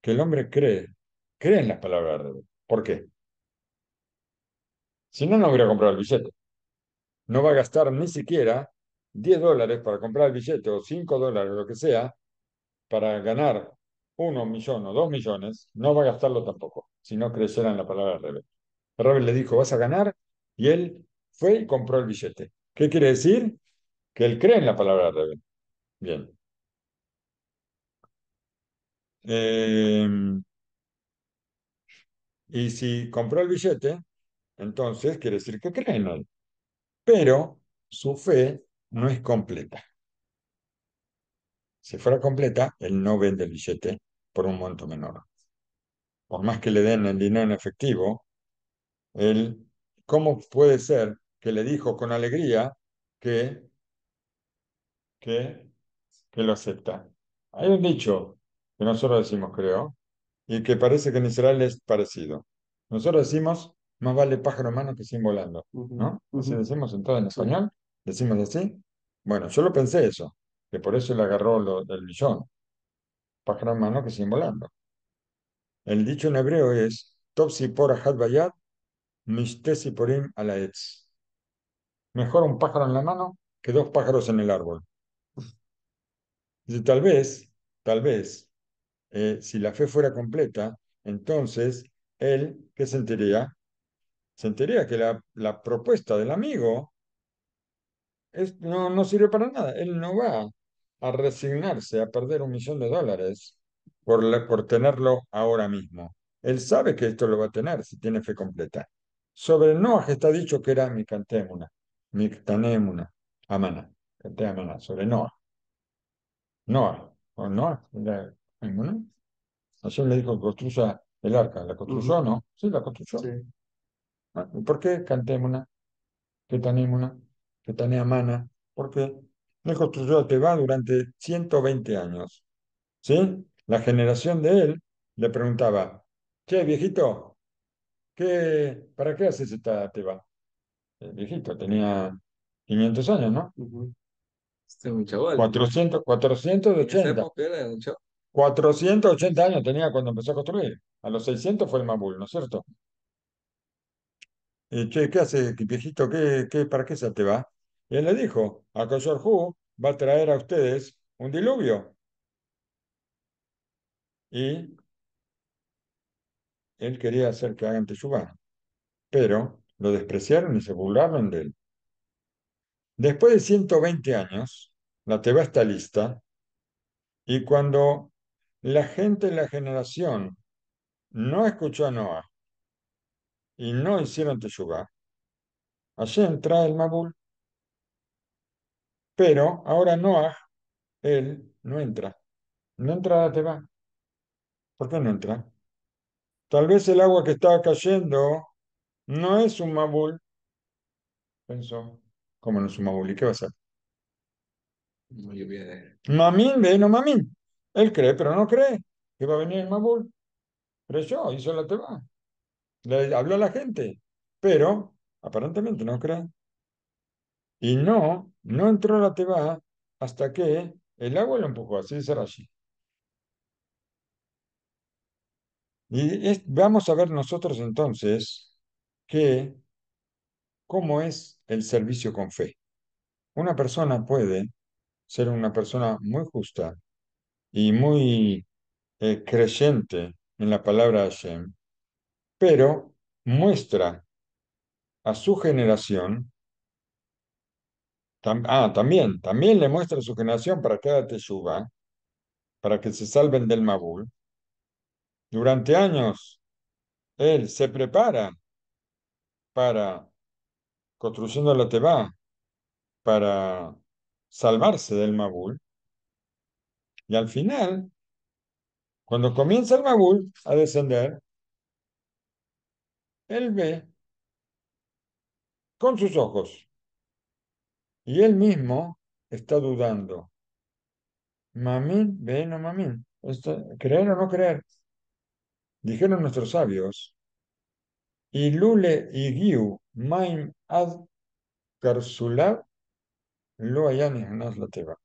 que el hombre cree, cree en las palabras de Rebeca. ¿Por qué? Si no, no hubiera comprado el billete. No va a gastar ni siquiera 10 dólares para comprar el billete o 5 dólares, lo que sea, para ganar 1 millón o 2 millones, no va a gastarlo tampoco, si no creciera en la palabra de Rebeca. Rebeca le dijo, vas a ganar, y él fue y compró el billete. ¿Qué quiere decir? Que él cree en la palabra de Rebeca. Bien. Em, y si compró el billete, entonces quiere decir que cree en él. Pero su fe no es completa. Si fuera completa, él no vende el billete por un monto menor. Por más que le den el dinero en efectivo, él, ¿cómo puede ser que le dijo con alegría que, que, que lo acepta? Hay un dicho, que nosotros decimos creo, y que parece que en Israel es parecido. Nosotros decimos, más vale pájaro en mano que sin volando, ¿no? Así decimos en todo en español, decimos así. Bueno, yo lo pensé eso, que por eso le agarró lo, el millón. Pájaro en mano que sin volando. El dicho en hebreo es, topsi por ahad bayad, porim etz. Mejor un pájaro en la mano que dos pájaros en el árbol. Y tal vez, tal vez, eh, si la fe fuera completa, entonces él, ¿qué sentiría? Sentiría que la, la propuesta del amigo es, no, no sirve para nada. Él no va a resignarse a perder un millón de dólares por, por tenerlo ahora mismo. Él sabe que esto lo va a tener si tiene fe completa. Sobre Noah está dicho que era mi tanémuna amana, amana, sobre Noah. Noah, o Noah, Ninguno. le dijo que construya el arca. ¿La construyó no? Sí, la construyó. Sí. Ah, ¿Por qué Cantémona? ¿Qué tanémona? ¿Qué taneamana? ¿Por qué? Él construyó a Teba durante 120 años. ¿Sí? La generación de él le preguntaba, che, viejito, ¿qué, ¿para qué haces esta Tebá? El viejito tenía 500 años, ¿no? Uh -huh. Este un chaval. 400, 480. 480 años tenía cuando empezó a construir. A los 600 fue el Mabul, ¿no es cierto? Y, che, ¿qué hace, viejito? ¿Qué, qué, ¿Para qué se te va? Y él le dijo, a Kosorhu va a traer a ustedes un diluvio. Y él quería hacer que hagan Teshuvah, pero lo despreciaron y se burlaron de él. Después de 120 años, la Teba está lista y cuando la gente de la generación no escuchó a Noah y no hicieron Teshuvah, allí entra el Mabul. Pero ahora Noah, él no entra. No entra a Teba. ¿Por qué no entra? Tal vez el agua que estaba cayendo no es un Mabul. Pensó, ¿cómo no es un Mabul? ¿Y qué va a ser? No, de Mamín, ve, no mamín. Él cree, pero no cree que va a venir el Mabul. Creció, hizo la Teba. Le habló a la gente, pero aparentemente no cree. Y no, no entró la Teba hasta que el agua lo empujó, así será así. Y vamos a ver nosotros entonces que cómo es el servicio con fe. Una persona puede ser una persona muy justa, y muy eh, creyente en la palabra Hashem, pero muestra a su generación, ah, también, también le muestra a su generación para que haga teshuva, para que se salven del Mabul. Durante años, él se prepara para, construyendo la Teba, para salvarse del Mabul, y al final, cuando comienza el Magul a descender, él ve con sus ojos. Y él mismo está dudando. Mamín, ve, o mamín. creer o no creer. Dijeron nuestros sabios. Y Lule y Giu, Maim ad Lo en la teba.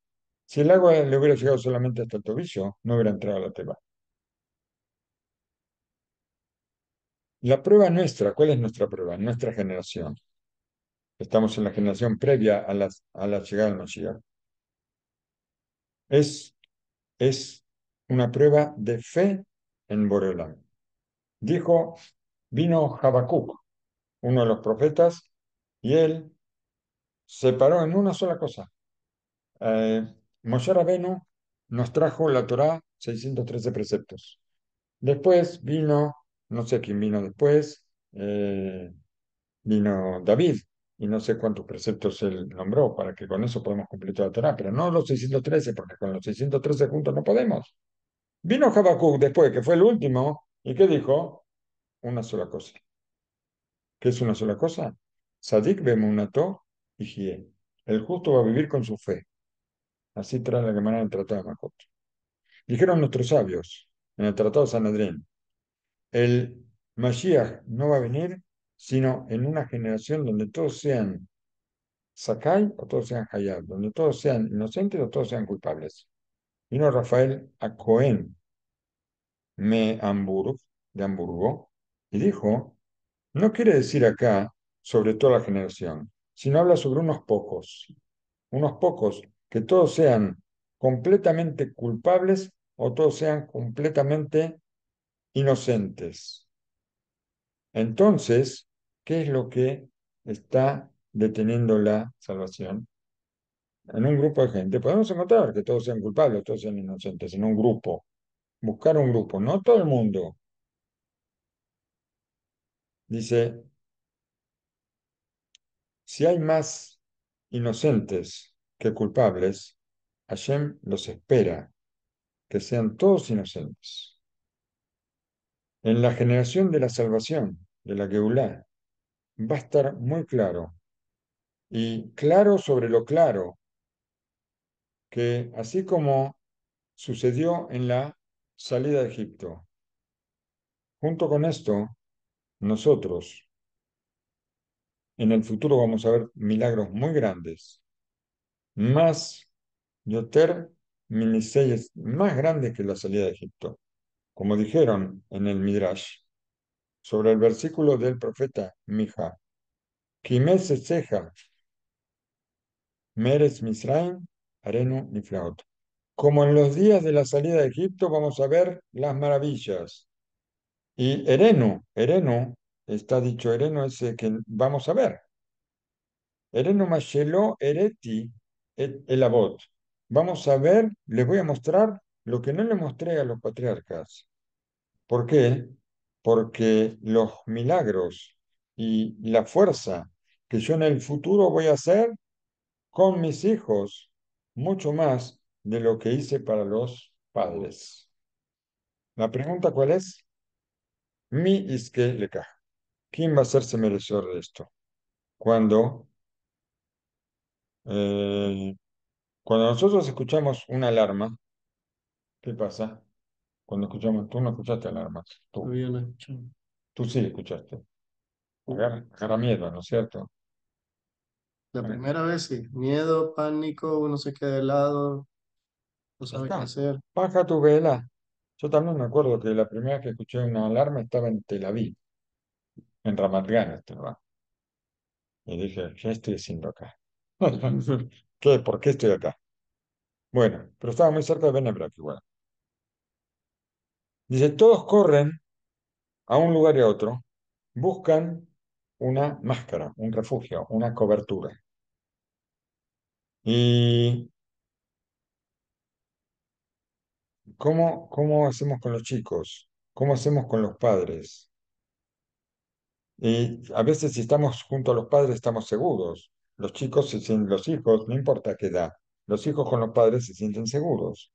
Si el agua le hubiera llegado solamente hasta el tobillo, no hubiera entrado a la teba. La prueba nuestra, ¿cuál es nuestra prueba? Nuestra generación. Estamos en la generación previa a la, a la llegada del Mashiach. Es, es una prueba de fe en Boreolam. Dijo, vino Habacuc, uno de los profetas, y él se paró en una sola cosa. Eh, Moshe Rabenu nos trajo la Torá 613 preceptos. Después vino, no sé quién vino después, eh, vino David, y no sé cuántos preceptos él nombró para que con eso podamos cumplir toda la Torah, pero no los 613, porque con los 613 juntos no podemos. Vino Habacuc después, que fue el último, y qué dijo una sola cosa. ¿Qué es una sola cosa? Sadik bemunato y El justo va a vivir con su fe. Así trae la que en el Tratado de Makoto. Dijeron nuestros sabios en el Tratado de Sanedrín, el Mashiach no va a venir sino en una generación donde todos sean Sakai o todos sean Hayab, donde todos sean inocentes o todos sean culpables. Vino Rafael a Cohen, de Hamburgo, y dijo, no quiere decir acá sobre toda la generación, sino habla sobre unos pocos, unos pocos que todos sean completamente culpables o todos sean completamente inocentes. Entonces, ¿qué es lo que está deteniendo la salvación? En un grupo de gente podemos pues encontrar que todos sean culpables, todos sean inocentes, en un grupo. Buscar un grupo, no todo el mundo. Dice, si hay más inocentes culpables, Hashem los espera, que sean todos inocentes. En la generación de la salvación, de la Geulá, va a estar muy claro, y claro sobre lo claro, que así como sucedió en la salida de Egipto, junto con esto, nosotros, en el futuro vamos a ver milagros muy grandes más Yoter más grande que la salida de Egipto, como dijeron en el Midrash, sobre el versículo del profeta Mija, Meres Misraim, Niflaot. Como en los días de la salida de Egipto vamos a ver las maravillas. Y Ereno, Ereno, está dicho Ereno, es el que vamos a ver. Ereno Mashelo Ereti, el abot. Vamos a ver, les voy a mostrar lo que no le mostré a los patriarcas. ¿Por qué? Porque los milagros y la fuerza que yo en el futuro voy a hacer con mis hijos, mucho más de lo que hice para los padres. La pregunta cuál es? Mi iske leca. ¿Quién va a hacerse merecedor de esto? Cuando eh, cuando nosotros escuchamos una alarma, ¿qué pasa? Cuando escuchamos, tú no escuchaste alarmas, tú, tú sí escuchaste. Agarra, uh. miedo, ¿no es cierto? La primera vez sí. Miedo, pánico, uno se queda de lado, no sabe qué hacer. baja tu vela. Yo también me acuerdo que la primera que escuché una alarma estaba en Tel Aviv, en Ramat Gan va. Y dije, ¿qué estoy haciendo acá? ¿Qué? ¿Por qué estoy acá? Bueno, pero estaba muy cerca de Benebrak igual. Dice, todos corren a un lugar y a otro, buscan una máscara, un refugio, una cobertura. ¿Y cómo, cómo hacemos con los chicos? ¿Cómo hacemos con los padres? Y a veces si estamos junto a los padres estamos seguros, los chicos, los hijos, no importa qué edad, los hijos con los padres se sienten seguros.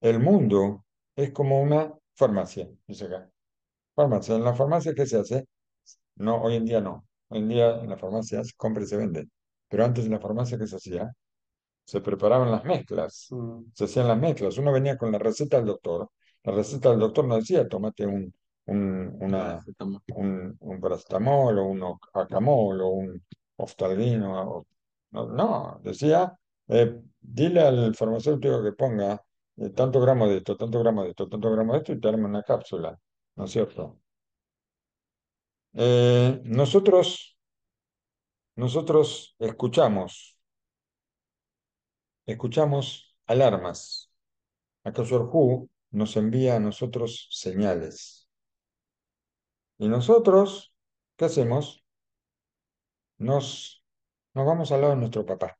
El mundo es como una farmacia, Farmacia. En la farmacia, ¿qué se hace? No, hoy en día no. Hoy en día en la farmacia se compra y se vende. Pero antes en la farmacia, ¿qué se hacía? Se preparaban las mezclas. Mm. Se hacían las mezclas. Uno venía con la receta del doctor. La receta del doctor no decía, tómate un, un, una, un, paracetamol o un acamol o un no, decía, eh, dile al farmacéutico que ponga eh, tanto gramo de esto, tanto gramo de esto, tanto gramo de esto y te arma una cápsula, ¿no es cierto? Eh, nosotros, nosotros escuchamos, escuchamos alarmas. Acaso Hu nos envía a nosotros señales. Y nosotros, ¿qué hacemos? nos, nos vamos al lado de nuestro papá.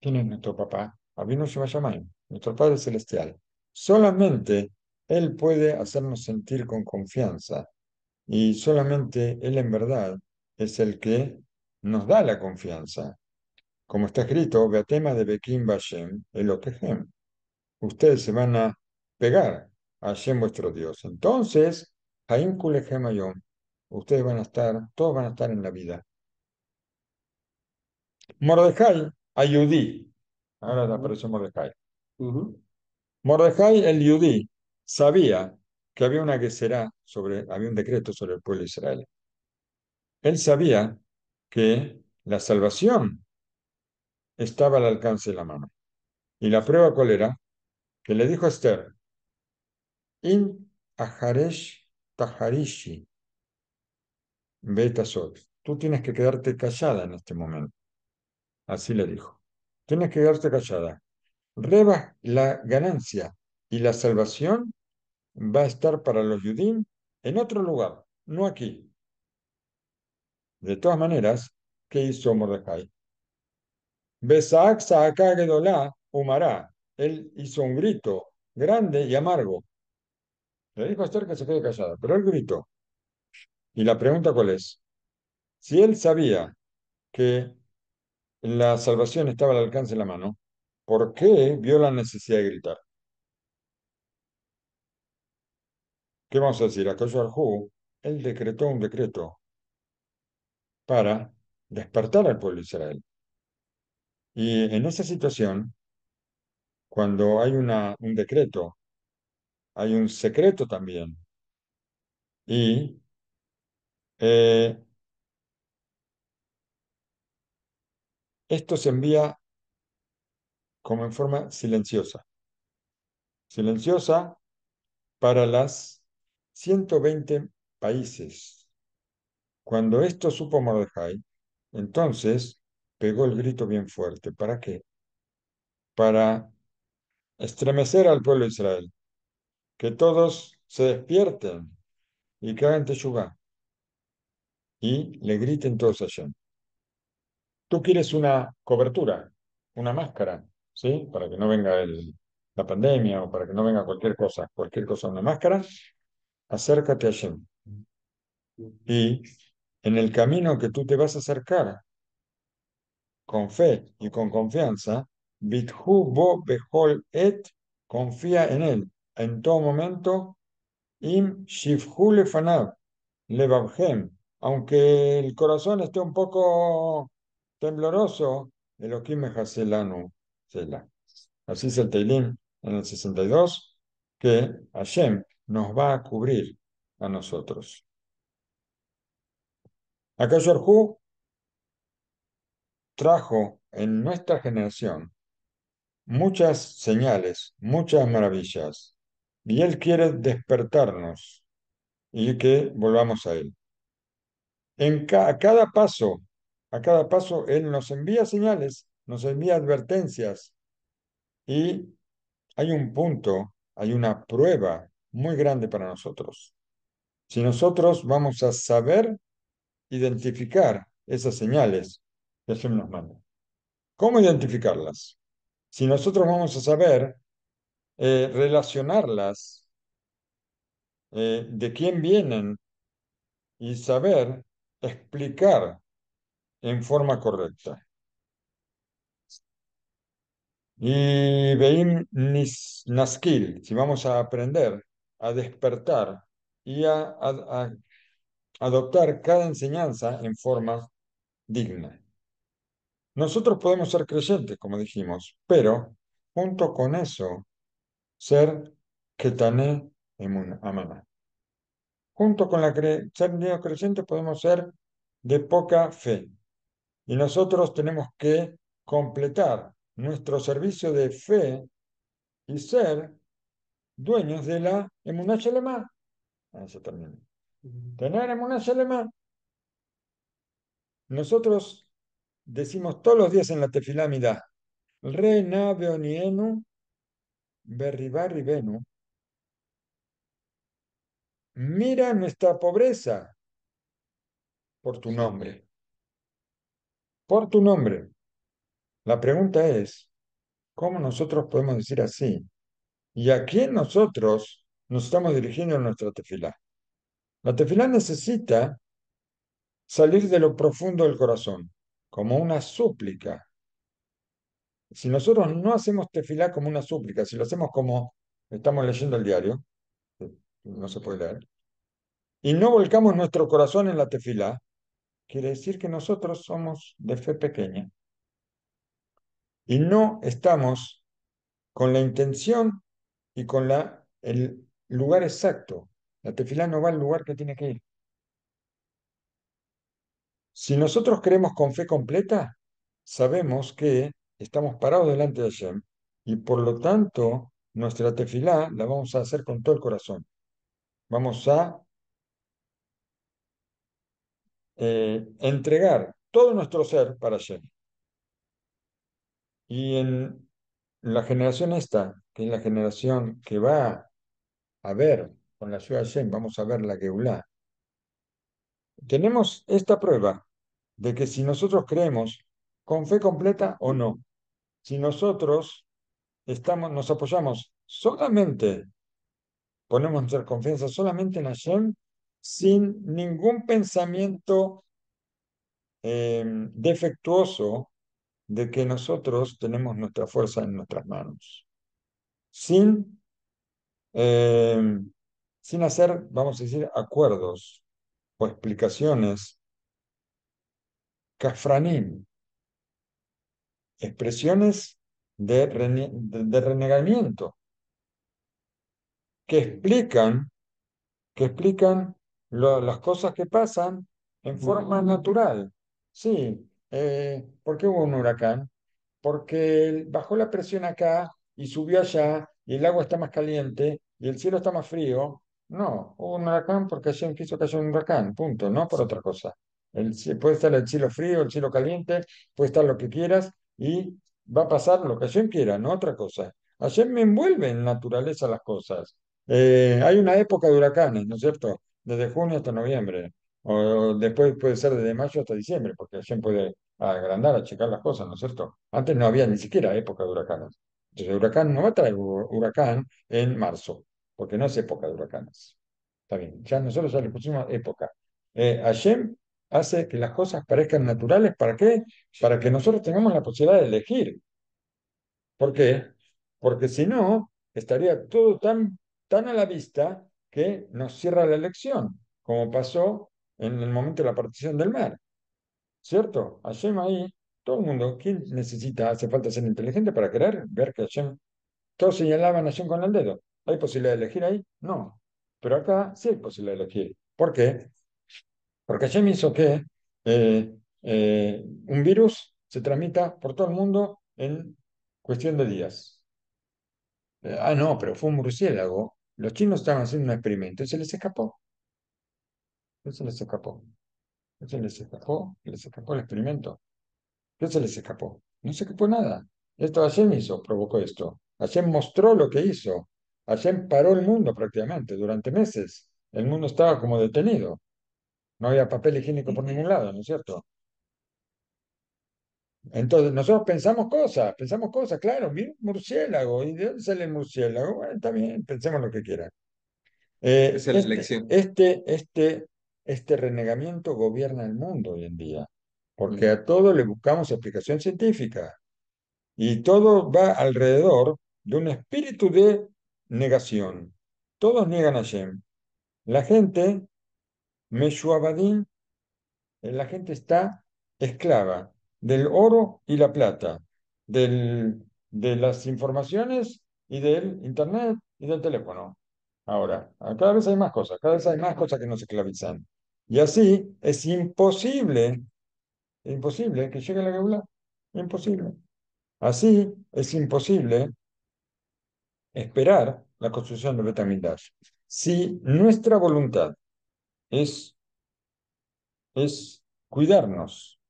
¿Quién es nuestro papá? Abinu Yamayim, nuestro Padre Celestial. Solamente Él puede hacernos sentir con confianza y solamente Él en verdad es el que nos da la confianza. Como está escrito, Beatema de Bekim Bashem, el Ustedes se van a pegar a Hashem vuestro Dios. Entonces, Haim ustedes van a estar, todos van a estar en la vida. Mordejai, Ayudí, ahora apareció Mordejai. el Yudí sabía que había una que será sobre, había un decreto sobre el pueblo de Israel. Él sabía que la salvación estaba al alcance de la mano. Y la prueba cuál era? Que le dijo a Esther, In Taharishi, tú tienes que quedarte callada en este momento. Así le dijo. Tienes que quedarte callada. reba la ganancia y la salvación va a estar para los yudín en otro lugar, no aquí. De todas maneras, ¿qué hizo Mordecai? Besaak Gedolá Él hizo un grito grande y amargo. Le dijo a Esther que se quede callada, pero él gritó. Y la pregunta cuál es, si él sabía que la salvación estaba al alcance de la mano, ¿por qué vio la necesidad de gritar? ¿Qué vamos a decir? el Hu, él decretó un decreto para despertar al pueblo de Israel. Y en esa situación, cuando hay una, un decreto, hay un secreto también. Y eh, esto se envía como en forma silenciosa. Silenciosa para las 120 países. Cuando esto supo Mordejai, entonces pegó el grito bien fuerte. ¿Para qué? Para estremecer al pueblo de Israel, que todos se despierten y que hagan teshuvah y le griten todos a Hashem. Tú quieres una cobertura, una máscara, ¿sí? Para que no venga el, la pandemia o para que no venga cualquier cosa, cualquier cosa, una máscara, acércate a Hashem. Y en el camino que tú te vas a acercar, con fe y con confianza, Bithu bo behol et, confía en él en todo momento, im shifhu lefanab, levabhem, aunque el corazón esté un poco tembloroso, Elohim Haselanu Sela. Así es el Teilim en el 62, que Hashem nos va a cubrir a nosotros. Acá Yorhu trajo en nuestra generación muchas señales, muchas maravillas, y Él quiere despertarnos y que volvamos a Él a cada paso, a cada paso, Él nos envía señales, nos envía advertencias. Y hay un punto, hay una prueba muy grande para nosotros. Si nosotros vamos a saber identificar esas señales que nos manda. ¿Cómo identificarlas? Si nosotros vamos a saber eh, relacionarlas, eh, de quién vienen y saber explicar en forma correcta. Y Beim Naskil, si vamos a aprender, a despertar y a, adoptar cada enseñanza en forma digna. Nosotros podemos ser creyentes, como dijimos, pero junto con eso, ser ketané en junto con la ser creciente podemos ser de poca fe. Y nosotros tenemos que completar nuestro servicio de fe y ser dueños de la emuná shelema. Eso también. Tener emuná Nosotros decimos todos los días en la tefilámida, Re na beonienu venu, mira nuestra pobreza por tu nombre. Por tu nombre. La pregunta es, ¿cómo nosotros podemos decir así? ¿Y a quién nosotros nos estamos dirigiendo en nuestra tefilá? La tefilá necesita salir de lo profundo del corazón, como una súplica. Si nosotros no hacemos tefilá como una súplica, si lo hacemos como estamos leyendo el diario, no se puede dar y no volcamos nuestro corazón en la tefilá, quiere decir que nosotros somos de fe pequeña y no estamos con la intención y con la, el lugar exacto. La tefilá no va al lugar que tiene que ir. Si nosotros creemos con fe completa, sabemos que estamos parados delante de Hashem y por lo tanto nuestra tefilá la vamos a hacer con todo el corazón. Vamos a eh, entregar todo nuestro ser para Shem. Y en la generación esta, que es la generación que va a ver con la ciudad de Shem, vamos a ver la Geulá, tenemos esta prueba de que si nosotros creemos con fe completa o no, si nosotros estamos, nos apoyamos solamente ponemos nuestra confianza solamente en Hashem sin ningún pensamiento em, defectuoso de que nosotros tenemos nuestra fuerza en nuestras manos. Sin, em, sin hacer, vamos a decir, acuerdos o explicaciones. Cafranín, expresiones de renegamiento que explican, que explican las cosas que pasan en forma natural. Sí, eh, ¿por qué hubo un huracán? Porque bajó la presión acá y subió allá y el agua está más caliente y el cielo está más frío. No, hubo un huracán porque ayer quiso que haya un huracán, punto, no por otra cosa. El, puede estar el cielo frío, el cielo caliente, puede estar lo que quieras y va a pasar lo que yo quiera, no otra cosa. ayer me envuelve en naturaleza las cosas. Eh, hay una época de huracanes, ¿no es cierto? Desde junio hasta noviembre, o, después puede ser desde mayo hasta diciembre, porque alguien puede agrandar, checar las cosas, ¿no es cierto? Antes no había ni siquiera época de huracanes. Entonces, el huracán no va a traer huracán en marzo, porque no es época de huracanes. Está bien, ya nosotros ya le pusimos época. Eh, Hashem hace que las cosas parezcan naturales, ¿para qué? Para que nosotros tengamos la posibilidad de elegir. ¿Por qué? Porque si no, estaría todo tan tan a la vista que nos cierra la elección, como pasó en el momento de la partición del mar. ¿Cierto? Hashem ahí, todo el mundo, ¿quién necesita? Hace falta ser inteligente para querer ver que Hashem, todos señalaban a Hashem con el dedo. ¿Hay posibilidad de elegir ahí? No. Pero acá sí hay posibilidad de elegir. ¿Por qué? Porque Hashem hizo que eh, eh, un virus se transmita por todo el mundo en cuestión de días. Eh, ah, no, pero fue un murciélago. Los chinos estaban haciendo un experimento y se les escapó. Se les escapó. Se les escapó, se les escapó el experimento. ¿Qué se les escapó? No se escapó nada. Esto Hashem hizo, provocó esto. Hashem mostró lo que hizo. Hashem paró el mundo prácticamente durante meses. El mundo estaba como detenido. No había papel higiénico por ningún lado, ¿no es cierto? Entonces, nosotros pensamos cosas, pensamos cosas, claro, murciélago, ¿y de dónde sale el murciélago? Bueno, está bien, pensemos lo que quieran. Eh, este, este, Este, este, renegamiento gobierna el mundo hoy en día, porque a todo le buscamos explicación científica y todo va alrededor de un espíritu de negación. Todos niegan a Shem. La gente, Meshuabadín, eh, la gente está esclava del oro y la plata, del, de las informaciones y del Internet y del teléfono. Ahora, cada vez hay más cosas, cada vez hay más cosas que nos esclavizan. Y así es imposible, imposible que llegue la geula? imposible. Así es imposible esperar la construcción de vitaminas. Si nuestra voluntad es, es cuidarnos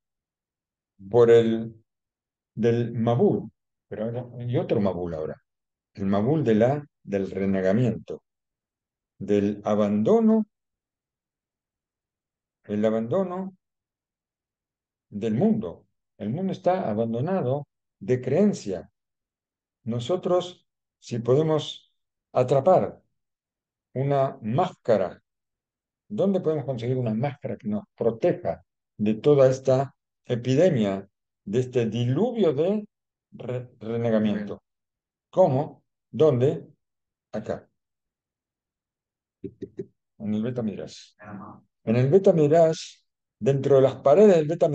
por el del Mabul, pero ahora hay otro Mabul ahora, el Mabul de la, del renegamiento, del abandono, el abandono del mundo. El mundo está abandonado de creencia. Nosotros, si podemos atrapar una máscara, ¿dónde podemos conseguir una máscara que nos proteja de toda esta epidemia, de este diluvio de renegamiento. ¿Cómo? ¿Dónde? Acá. En el Beta En el Beta dentro de las paredes del Beta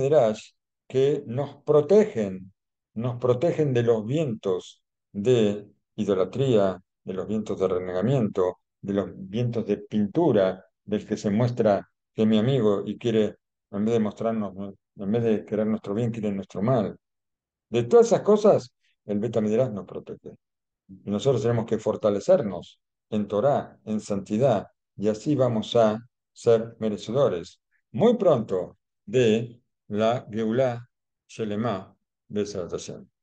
que nos protegen, nos protegen de los vientos de idolatría, de los vientos de renegamiento, de los vientos de pintura, del que se muestra que mi amigo y quiere, en vez de mostrarnos en vez de querer nuestro bien, quieren nuestro mal. De todas esas cosas, el beta nos protege. Y nosotros tenemos que fortalecernos en Torah, en santidad, y así vamos a ser merecedores muy pronto de la Geulah Shelema de Salvación.